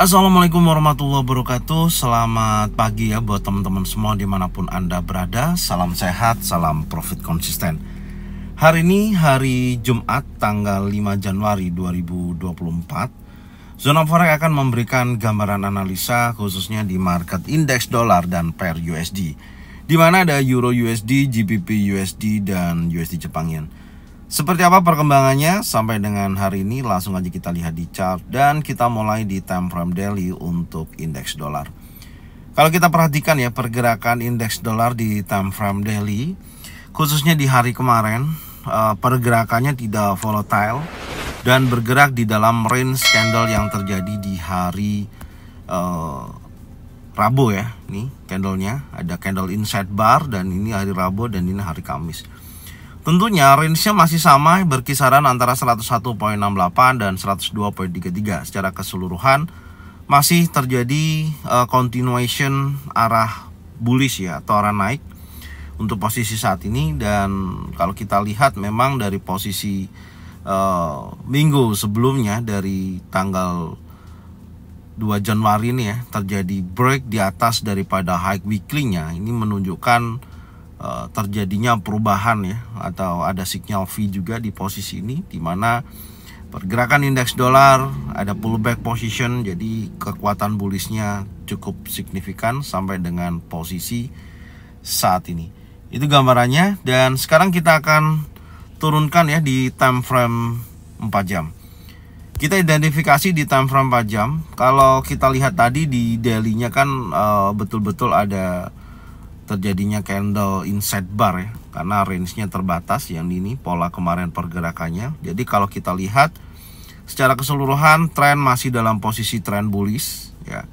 Assalamualaikum warahmatullahi wabarakatuh Selamat pagi ya buat teman-teman semua dimanapun Anda berada Salam sehat, salam profit konsisten Hari ini hari Jumat tanggal 5 Januari 2024 Zona Forex akan memberikan gambaran analisa khususnya di market indeks dolar dan pair USD di mana ada Euro USD, GBP USD, dan USD Jepang Yen. Seperti apa perkembangannya sampai dengan hari ini langsung aja kita lihat di chart dan kita mulai di time frame daily untuk indeks dolar. Kalau kita perhatikan ya pergerakan indeks dolar di time frame daily khususnya di hari kemarin eh, pergerakannya tidak volatile dan bergerak di dalam range candle yang terjadi di hari uh, Rabu ya. Nih candlenya ada candle inside bar dan ini hari Rabu dan ini hari Kamis. Tentunya range-nya masih sama berkisaran antara 101.68 dan 102.33 secara keseluruhan masih terjadi uh, continuation arah bullish ya atau arah naik untuk posisi saat ini dan kalau kita lihat memang dari posisi uh, minggu sebelumnya dari tanggal 2 Januari ini ya terjadi break di atas daripada high weekly-nya ini menunjukkan Eh, terjadinya perubahan ya atau ada signal V juga di posisi ini di mana pergerakan indeks dolar ada pullback position jadi kekuatan bullishnya cukup signifikan sampai dengan posisi saat ini itu gambarannya dan sekarang kita akan turunkan ya di time frame 4 jam kita identifikasi di time frame 4 jam kalau kita lihat tadi di dailynya kan eh, betul-betul uh, betul -betul ada terjadinya candle inside bar ya karena range-nya terbatas yang ini pola kemarin pergerakannya jadi kalau kita lihat secara keseluruhan tren masih dalam posisi tren bullish ya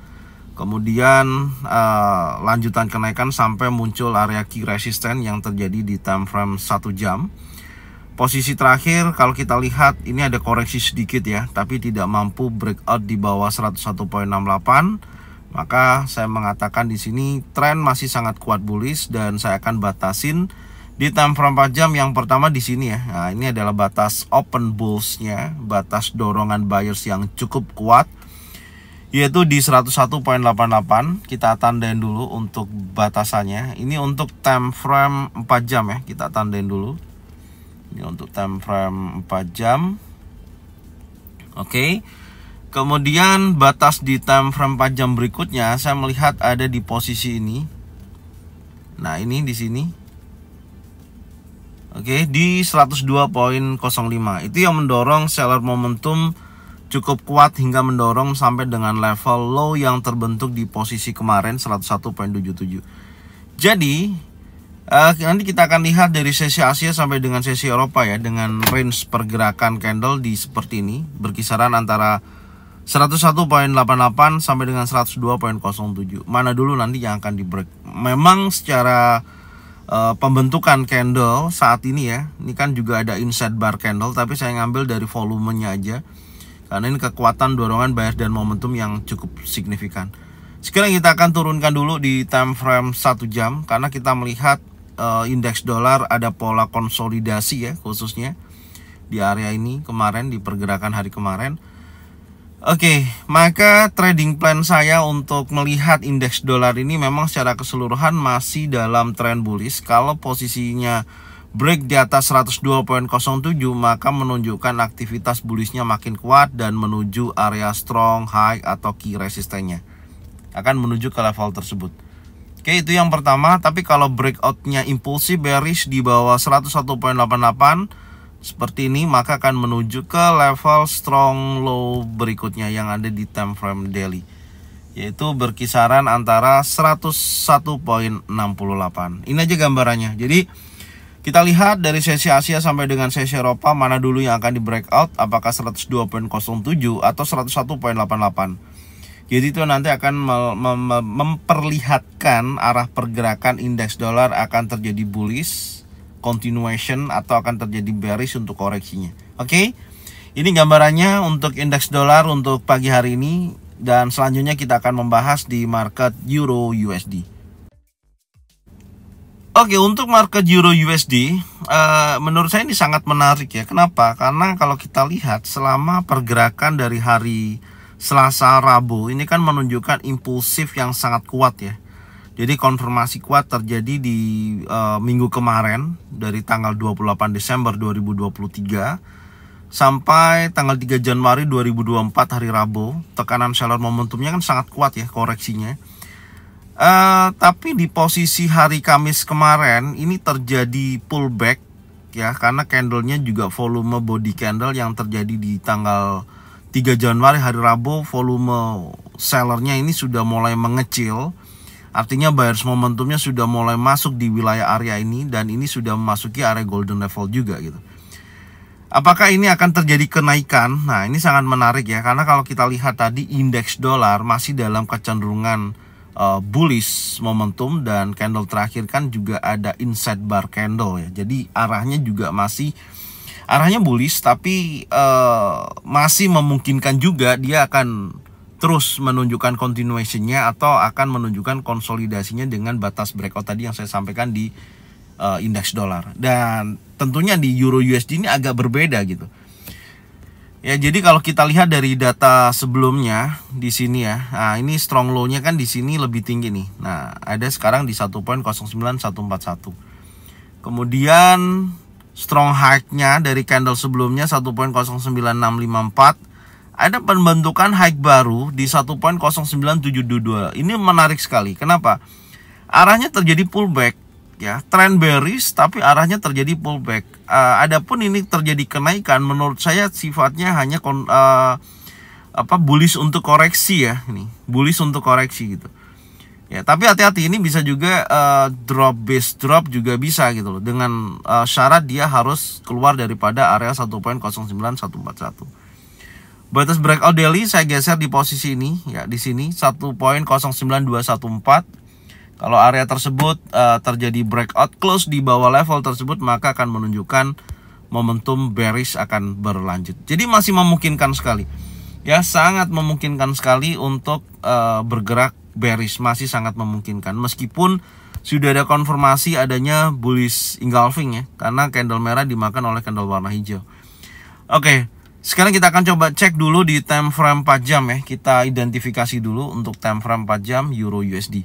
kemudian uh, lanjutan kenaikan sampai muncul area key resistance yang terjadi di time frame 1 jam posisi terakhir kalau kita lihat ini ada koreksi sedikit ya tapi tidak mampu breakout di bawah 101.68 maka saya mengatakan di sini tren masih sangat kuat bullish dan saya akan batasin di time frame 4 jam yang pertama di sini ya. Nah, ini adalah batas open bullsnya, batas dorongan buyers yang cukup kuat yaitu di 101.88. Kita tandain dulu untuk batasannya. Ini untuk time frame 4 jam ya, kita tandain dulu. Ini untuk time frame 4 jam. Oke. Okay. Kemudian batas di time frame 4 jam berikutnya saya melihat ada di posisi ini. Nah, ini di sini. Oke, di 102.05. Itu yang mendorong seller momentum cukup kuat hingga mendorong sampai dengan level low yang terbentuk di posisi kemarin 101.77. Jadi, uh, nanti kita akan lihat dari sesi Asia sampai dengan sesi Eropa ya dengan range pergerakan candle di seperti ini berkisaran antara 101.88 sampai dengan 102.07 mana dulu nanti yang akan di break memang secara uh, pembentukan candle saat ini ya ini kan juga ada inset bar candle tapi saya ngambil dari volumenya aja karena ini kekuatan dorongan bayar dan momentum yang cukup signifikan sekarang kita akan turunkan dulu di time frame 1 jam karena kita melihat uh, indeks dolar ada pola konsolidasi ya khususnya di area ini kemarin di pergerakan hari kemarin Oke, okay, maka trading plan saya untuk melihat indeks dolar ini memang secara keseluruhan masih dalam tren bullish. Kalau posisinya break di atas 102.07 maka menunjukkan aktivitas bullishnya makin kuat dan menuju area strong high atau key resistennya. Akan menuju ke level tersebut. Oke, okay, itu yang pertama, tapi kalau breakoutnya impulsif bearish di bawah 101.88 seperti ini maka akan menuju ke level strong low berikutnya yang ada di time frame daily yaitu berkisaran antara 101.68 ini aja gambarannya jadi kita lihat dari sesi Asia sampai dengan sesi Eropa mana dulu yang akan di breakout apakah 102.07 atau 101.88 jadi itu nanti akan memperlihatkan arah pergerakan indeks dolar akan terjadi bullish continuation atau akan terjadi bearish untuk koreksinya. Oke. Okay? Ini gambarannya untuk indeks dolar untuk pagi hari ini dan selanjutnya kita akan membahas di market euro USD. Oke, okay, untuk market euro USD uh, eh, menurut saya ini sangat menarik ya. Kenapa? Karena kalau kita lihat selama pergerakan dari hari Selasa Rabu ini kan menunjukkan impulsif yang sangat kuat ya jadi konfirmasi kuat terjadi di uh, minggu kemarin dari tanggal 28 Desember 2023 sampai tanggal 3 Januari 2024 hari Rabu. Tekanan seller momentumnya kan sangat kuat ya koreksinya. Uh, tapi di posisi hari Kamis kemarin ini terjadi pullback ya karena candlenya juga volume body candle yang terjadi di tanggal 3 Januari hari Rabu volume sellernya ini sudah mulai mengecil Artinya buyers momentumnya sudah mulai masuk di wilayah area ini dan ini sudah memasuki area golden level juga gitu. Apakah ini akan terjadi kenaikan? Nah, ini sangat menarik ya karena kalau kita lihat tadi indeks dolar masih dalam kecenderungan uh, bullish momentum dan candle terakhir kan juga ada inside bar candle ya. Jadi arahnya juga masih arahnya bullish tapi uh, masih memungkinkan juga dia akan terus menunjukkan continuationnya atau akan menunjukkan konsolidasinya dengan batas breakout tadi yang saya sampaikan di uh, indeks dolar dan tentunya di euro USD ini agak berbeda gitu ya jadi kalau kita lihat dari data sebelumnya di sini ya nah, ini strong low-nya kan di sini lebih tinggi nih nah ada sekarang di 1.09141 kemudian strong high-nya dari candle sebelumnya 1.09654 ada pembentukan high baru di 1.09722. Ini menarik sekali. Kenapa? Arahnya terjadi pullback ya, trend bearish tapi arahnya terjadi pullback. Uh, adapun ini terjadi kenaikan menurut saya sifatnya hanya kon, uh, apa bullish untuk koreksi ya ini. Bullish untuk koreksi gitu. Ya, tapi hati-hati ini bisa juga uh, drop base drop juga bisa gitu loh dengan uh, syarat dia harus keluar daripada area 1.09141. Batas breakout daily saya geser di posisi ini ya di sini 1.09214. Kalau area tersebut uh, terjadi breakout close di bawah level tersebut maka akan menunjukkan momentum bearish akan berlanjut. Jadi masih memungkinkan sekali. Ya, sangat memungkinkan sekali untuk uh, bergerak bearish, masih sangat memungkinkan meskipun sudah ada konfirmasi adanya bullish engulfing ya karena candle merah dimakan oleh candle warna hijau. Oke, okay, sekarang kita akan coba cek dulu di time frame 4 jam ya. Kita identifikasi dulu untuk time frame 4 jam Euro USD.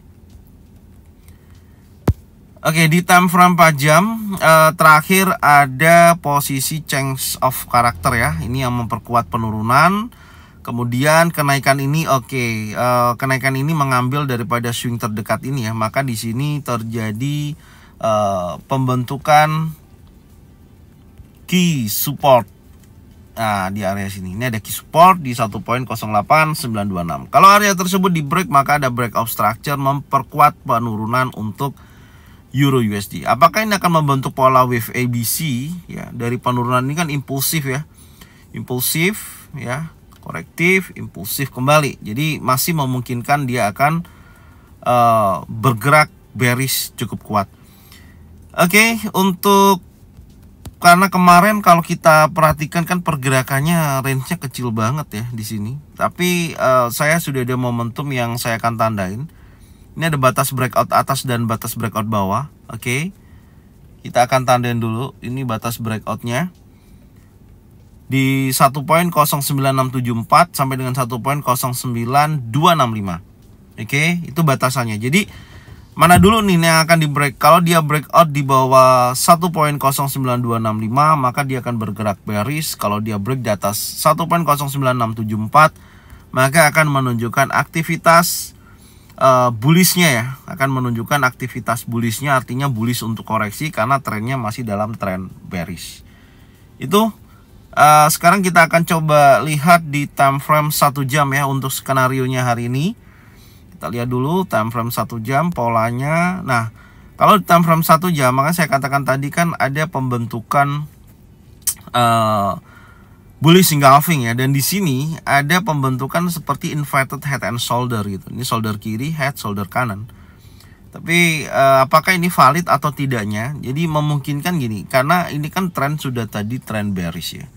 Oke, di time frame 4 jam eh, terakhir ada posisi change of character ya. Ini yang memperkuat penurunan. Kemudian kenaikan ini oke, eh, kenaikan ini mengambil daripada swing terdekat ini ya. Maka di sini terjadi eh, pembentukan key support Nah, di area sini. Ini ada key support di 1.08926. Kalau area tersebut di break, maka ada break of structure memperkuat penurunan untuk euro USD. Apakah ini akan membentuk pola wave ABC ya? Dari penurunan ini kan impulsif ya. Impulsif ya, korektif, impulsif kembali. Jadi masih memungkinkan dia akan uh, bergerak bearish cukup kuat. Oke, okay, untuk karena kemarin kalau kita perhatikan kan pergerakannya range-nya kecil banget ya di sini. Tapi uh, saya sudah ada momentum yang saya akan tandain. Ini ada batas breakout atas dan batas breakout bawah. Oke. Okay. Kita akan tandain dulu ini batas breakoutnya di 1.09674 sampai dengan 1.09265. Oke, okay, itu batasannya. Jadi Mana dulu nih yang akan di break? Kalau dia break out di bawah 1.09265 maka dia akan bergerak bearish. Kalau dia break di atas 1.09674 maka akan menunjukkan aktivitas uh, bullishnya ya. Akan menunjukkan aktivitas bullishnya artinya bullish untuk koreksi karena trennya masih dalam tren bearish. Itu uh, sekarang kita akan coba lihat di time frame 1 jam ya untuk skenario nya hari ini kita lihat dulu time frame 1 jam polanya nah kalau di time frame 1 jam maka saya katakan tadi kan ada pembentukan uh, bullish engulfing ya dan di sini ada pembentukan seperti inverted head and shoulder gitu ini shoulder kiri head shoulder kanan tapi uh, apakah ini valid atau tidaknya jadi memungkinkan gini karena ini kan trend sudah tadi trend bearish ya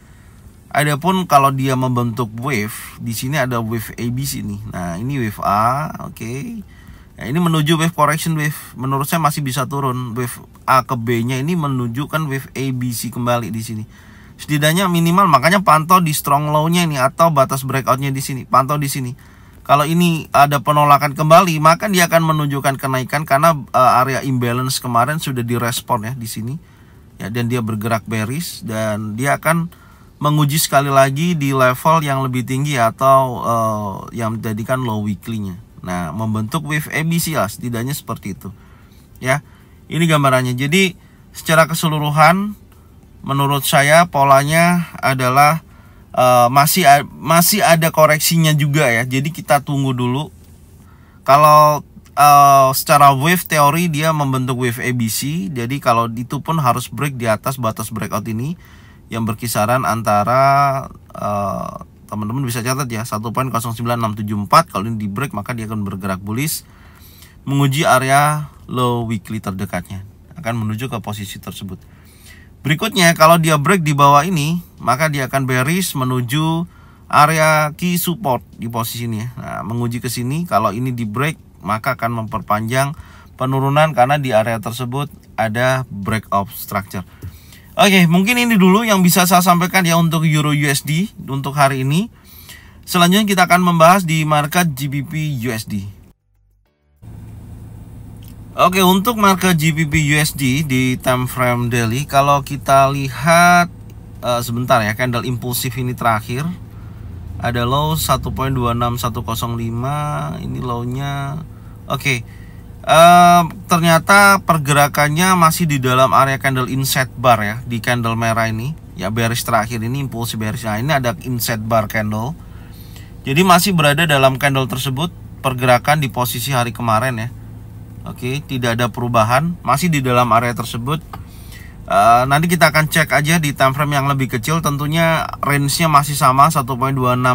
Adapun kalau dia membentuk wave, di sini ada wave ABC nih. Nah, ini wave A, oke. Okay. Nah, ini menuju wave correction wave. Menurut saya masih bisa turun wave A ke B-nya ini menunjukkan wave ABC kembali di sini. Setidaknya minimal makanya pantau di strong low-nya ini atau batas breakout-nya di sini, pantau di sini. Kalau ini ada penolakan kembali, maka dia akan menunjukkan kenaikan karena eh, area imbalance kemarin sudah direspon ya di sini. Ya dan dia bergerak bearish dan dia akan menguji sekali lagi di level yang lebih tinggi atau uh, yang menjadikan low weekly-nya. Nah, membentuk wave ABC lah setidaknya seperti itu. Ya. Ini gambarannya. Jadi secara keseluruhan menurut saya polanya adalah uh, masih masih ada koreksinya juga ya. Jadi kita tunggu dulu. Kalau uh, secara wave teori dia membentuk wave ABC, jadi kalau itu pun harus break di atas batas breakout ini yang berkisaran antara eh, teman-teman uh, bisa catat ya 1.09674 kalau ini di break maka dia akan bergerak bullish menguji area low weekly terdekatnya akan menuju ke posisi tersebut. Berikutnya kalau dia break di bawah ini maka dia akan bearish menuju area key support di posisi ini. Ya. Nah, menguji ke sini kalau ini di break maka akan memperpanjang penurunan karena di area tersebut ada break of structure. Oke, okay, mungkin ini dulu yang bisa saya sampaikan ya untuk Euro USD untuk hari ini. Selanjutnya kita akan membahas di market GBP USD. Oke, okay, untuk market GBP USD di time frame daily, kalau kita lihat uh, sebentar ya candle impulsif ini terakhir ada low 1.26105, ini low-nya. Oke. Okay ternyata pergerakannya masih di dalam area candle inset bar ya di candle merah ini ya bearish terakhir ini impulsi bearish nah ini ada inset bar candle jadi masih berada dalam candle tersebut pergerakan di posisi hari kemarin ya oke tidak ada perubahan masih di dalam area tersebut uh, nanti kita akan cek aja di time frame yang lebih kecil tentunya range nya masih sama 1.26105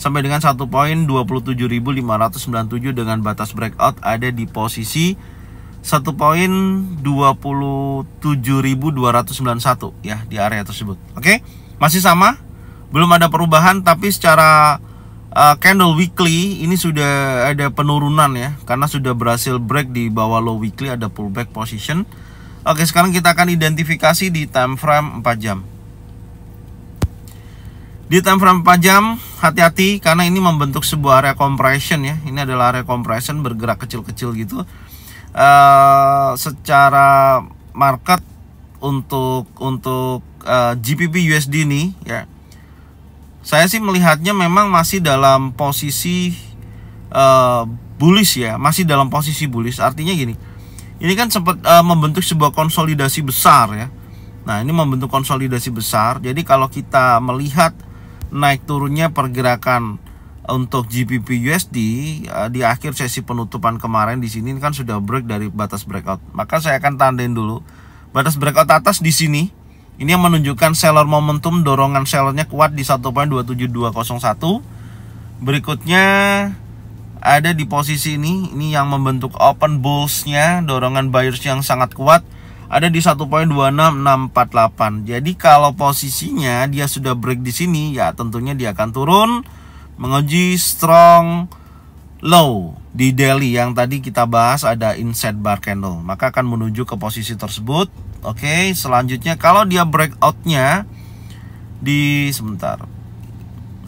sampai dengan 1 poin 27.597 dengan batas breakout ada di posisi 1 poin 27.291 ya di area tersebut. Oke, masih sama, belum ada perubahan tapi secara uh, candle weekly ini sudah ada penurunan ya karena sudah berhasil break di bawah low weekly ada pullback position. Oke, sekarang kita akan identifikasi di time frame 4 jam. Di time frame 4 jam, hati-hati karena ini membentuk sebuah area compression ya. Ini adalah area compression bergerak kecil-kecil gitu. Uh, secara market untuk untuk uh, eh, GPP USD ini ya. Saya sih melihatnya memang masih dalam posisi uh, bullish ya, masih dalam posisi bullish. Artinya gini. Ini kan sempat uh, membentuk sebuah konsolidasi besar ya. Nah, ini membentuk konsolidasi besar. Jadi kalau kita melihat naik turunnya pergerakan eh, untuk GBP USD eh, di akhir sesi penutupan kemarin di sini kan sudah break dari batas breakout. Maka saya akan tandain dulu batas breakout atas di sini. Ini yang menunjukkan seller momentum dorongan sellernya kuat di 1.27201. Berikutnya ada di posisi ini, ini yang membentuk open bullsnya dorongan buyers yang sangat kuat ada di 1.26648. Jadi kalau posisinya dia sudah break di sini, ya tentunya dia akan turun menguji strong low di daily yang tadi kita bahas ada inset bar candle. Maka akan menuju ke posisi tersebut. Oke, selanjutnya kalau dia breakout-nya di sebentar.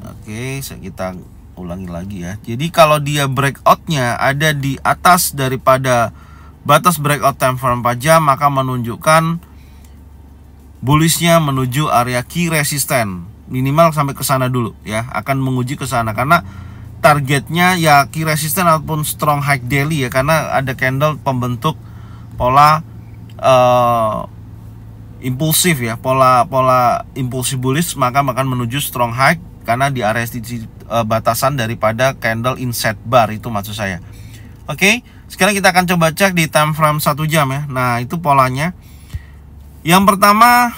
Oke, kita ulangi lagi ya. Jadi kalau dia breakout-nya ada di atas daripada batas breakout time frame 4 jam maka menunjukkan bullishnya menuju area key resistance minimal sampai ke sana dulu ya akan menguji ke sana karena targetnya ya key resistance ataupun strong high daily ya karena ada candle pembentuk pola uh, impulsif ya pola pola impulsif bullish maka akan menuju strong high karena di area uh, batasan daripada candle inset bar itu maksud saya oke okay? Sekarang kita akan coba cek di time frame 1 jam ya. Nah, itu polanya. Yang pertama,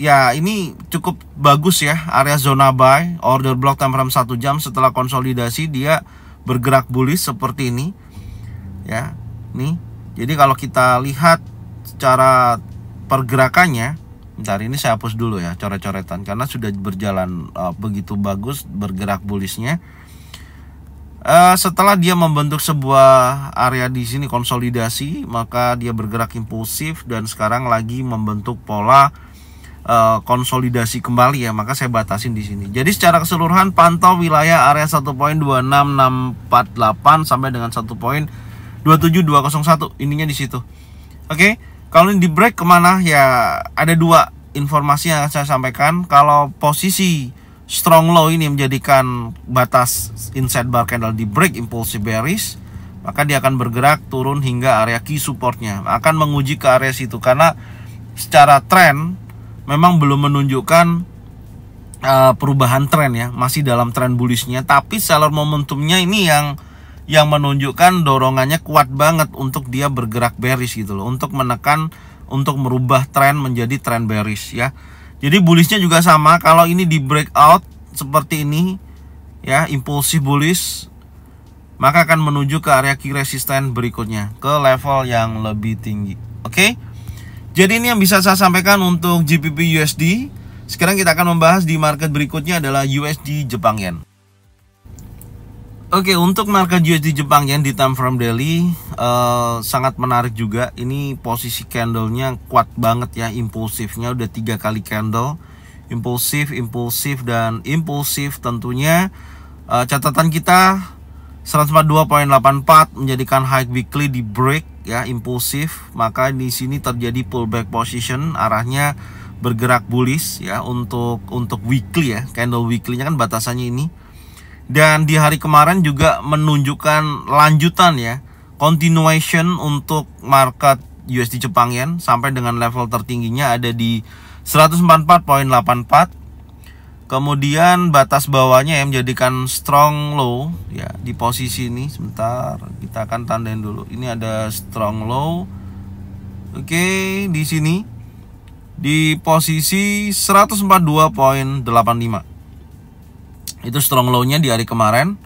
ya ini cukup bagus ya. Area zona buy, order block time frame 1 jam setelah konsolidasi dia bergerak bullish seperti ini. Ya, nih. Jadi kalau kita lihat secara pergerakannya, bentar ini saya hapus dulu ya coret-coretan karena sudah berjalan uh, begitu bagus bergerak bullishnya. Eh, setelah dia membentuk sebuah area di sini konsolidasi, maka dia bergerak impulsif dan sekarang lagi membentuk pola uh, konsolidasi kembali ya, maka saya batasin di sini. Jadi secara keseluruhan pantau wilayah area 1.26648 sampai dengan 1.27201 ininya di situ. Oke, okay? kalau ini di break kemana ya ada dua informasi yang saya sampaikan. Kalau posisi strong low ini menjadikan batas inside bar candle di break impulsive bearish maka dia akan bergerak turun hingga area key supportnya akan menguji ke area situ karena secara tren memang belum menunjukkan uh, perubahan tren ya masih dalam tren bullishnya tapi seller momentumnya ini yang yang menunjukkan dorongannya kuat banget untuk dia bergerak bearish gitu loh untuk menekan untuk merubah tren menjadi tren bearish ya jadi bullishnya juga sama. Kalau ini di breakout seperti ini, ya impulsif bullish, maka akan menuju ke area key resistance berikutnya, ke level yang lebih tinggi. Oke? Okay? Jadi ini yang bisa saya sampaikan untuk GBP USD. Sekarang kita akan membahas di market berikutnya adalah USD Jepang Yen. Oke, okay, untuk market USD Jepang yang di time frame daily uh, sangat menarik juga. Ini posisi candlenya kuat banget ya, impulsifnya udah tiga kali candle, impulsif, impulsif dan impulsif tentunya. Uh, catatan kita 142.84 menjadikan high weekly di break ya, impulsif. Maka di sini terjadi pullback position, arahnya bergerak bullish ya untuk untuk weekly ya, candle weeklynya kan batasannya ini dan di hari kemarin juga menunjukkan lanjutan ya continuation untuk market USD Jepang Yen sampai dengan level tertingginya ada di 144.84 kemudian batas bawahnya yang menjadikan strong low ya di posisi ini sebentar kita akan tandain dulu ini ada strong low oke okay, di sini di posisi 142.85 itu strong low-nya di hari kemarin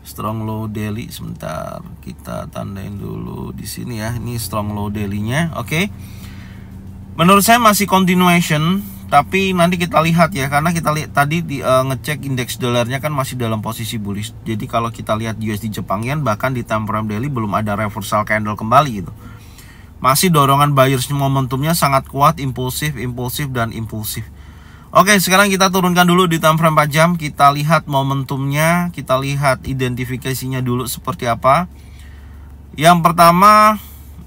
strong low daily sebentar kita tandain dulu di sini ya ini strong low daily-nya oke okay. menurut saya masih continuation tapi nanti kita lihat ya karena kita lihat tadi di, uh, ngecek indeks dolarnya kan masih dalam posisi bullish jadi kalau kita lihat USD Jepang bahkan di time frame daily belum ada reversal candle kembali gitu masih dorongan buyers momentumnya sangat kuat impulsif impulsif dan impulsif Oke, sekarang kita turunkan dulu di time frame 4 jam. Kita lihat momentumnya, kita lihat identifikasinya dulu seperti apa. Yang pertama,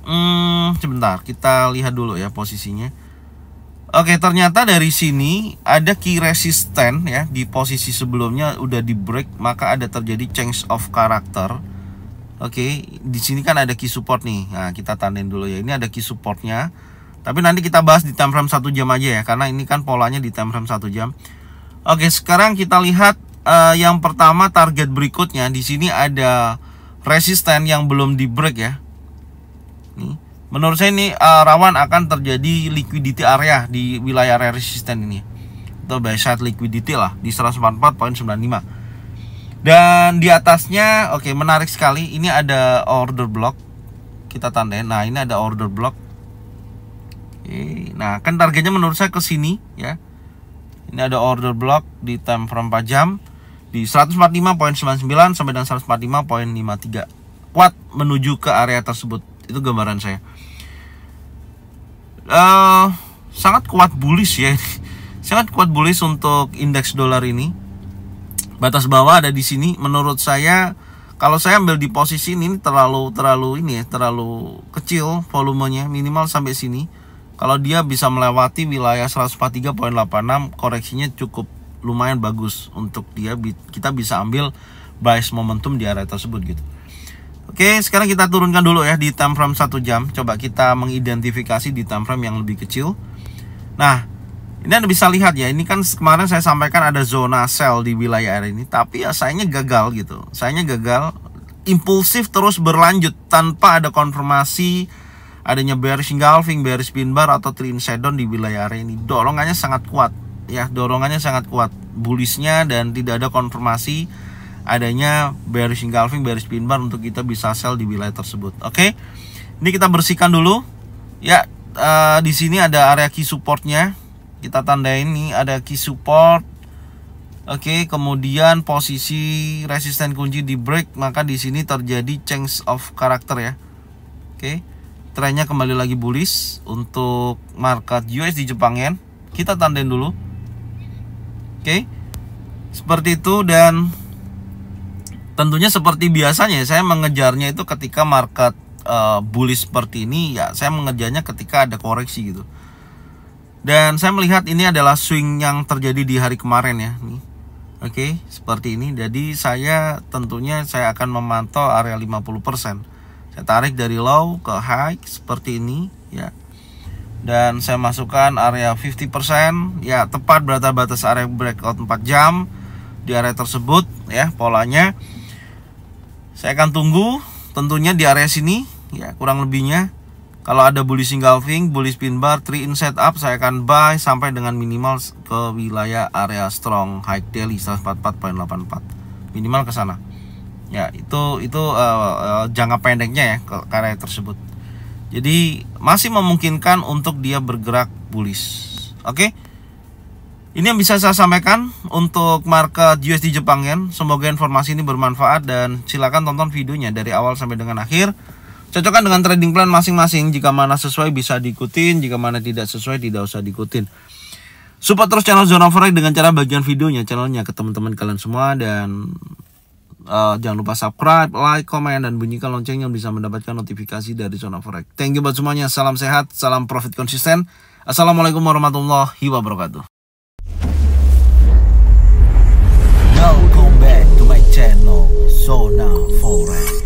hmm, sebentar, kita lihat dulu ya posisinya. Oke, ternyata dari sini ada key resistance ya di posisi sebelumnya udah di break, maka ada terjadi change of character. Oke, di sini kan ada key support nih. Nah, kita tandain dulu ya. Ini ada key supportnya. Tapi nanti kita bahas di time frame 1 jam aja ya karena ini kan polanya di time frame 1 jam. Oke, sekarang kita lihat uh, yang pertama target berikutnya di sini ada resisten yang belum di break ya. Nih, menurut saya ini uh, rawan akan terjadi liquidity area di wilayah area resisten ini. Atau buy liquidity lah di 144.95. Dan di atasnya oke menarik sekali ini ada order block kita tandain. Nah, ini ada order block nah kan targetnya menurut saya ke sini ya ini ada order block di time frame 4 jam di 145.99 sampai dengan 145.53 kuat menuju ke area tersebut itu gambaran saya uh, sangat kuat bullish ya sangat kuat bullish untuk indeks dolar ini batas bawah ada di sini menurut saya kalau saya ambil di posisi ini, ini terlalu terlalu ini ya terlalu kecil volumenya minimal sampai sini kalau dia bisa melewati wilayah 143.86 koreksinya cukup lumayan bagus untuk dia kita bisa ambil bias momentum di area tersebut gitu. Oke, sekarang kita turunkan dulu ya di time frame 1 jam. Coba kita mengidentifikasi di time frame yang lebih kecil. Nah, ini Anda bisa lihat ya, ini kan kemarin saya sampaikan ada zona sell di wilayah area ini, tapi ya sayangnya gagal gitu. Sayangnya gagal, impulsif terus berlanjut tanpa ada konfirmasi adanya bearish engulfing, bearish pin bar atau trend shutdown di wilayah area ini. Dorongannya sangat kuat ya, dorongannya sangat kuat. bullishnya dan tidak ada konfirmasi adanya bearish engulfing, bearish pin bar untuk kita bisa sell di wilayah tersebut. Oke. Ini kita bersihkan dulu. Ya, uh, di sini ada area key supportnya. Kita tandain ini ada key support Oke, okay, kemudian posisi resisten kunci di break, maka di sini terjadi change of character ya. Oke. Okay trennya kembali lagi bullish untuk market US di Jepang Yen. Kita tandain dulu. Oke. Okay. Seperti itu dan tentunya seperti biasanya saya mengejarnya itu ketika market uh, bullish seperti ini ya saya mengejarnya ketika ada koreksi gitu. Dan saya melihat ini adalah swing yang terjadi di hari kemarin ya. Oke, okay, seperti ini. Jadi saya tentunya saya akan memantau area 50% saya tarik dari low ke high seperti ini ya dan saya masukkan area 50% ya tepat berada batas area breakout 4 jam di area tersebut ya polanya saya akan tunggu tentunya di area sini ya kurang lebihnya kalau ada bullish engulfing, bullish pin bar, 3 in setup saya akan buy sampai dengan minimal ke wilayah area strong high daily 144.84 minimal ke sana ya itu itu uh, uh, jangka pendeknya ya karya tersebut jadi masih memungkinkan untuk dia bergerak bullish oke okay? ini yang bisa saya sampaikan untuk market USD Jepang Yen semoga informasi ini bermanfaat dan silakan tonton videonya dari awal sampai dengan akhir cocokkan dengan trading plan masing-masing jika mana sesuai bisa diikutin jika mana tidak sesuai tidak usah diikutin support terus channel Zona Forex dengan cara bagian videonya channelnya ke teman-teman kalian semua dan Uh, jangan lupa subscribe, like, komen, dan bunyikan loncengnya bisa mendapatkan notifikasi dari Zona Forex. Thank you buat semuanya. Salam sehat, salam profit konsisten. Assalamualaikum warahmatullahi wabarakatuh. Welcome back to my channel, Zona Forex.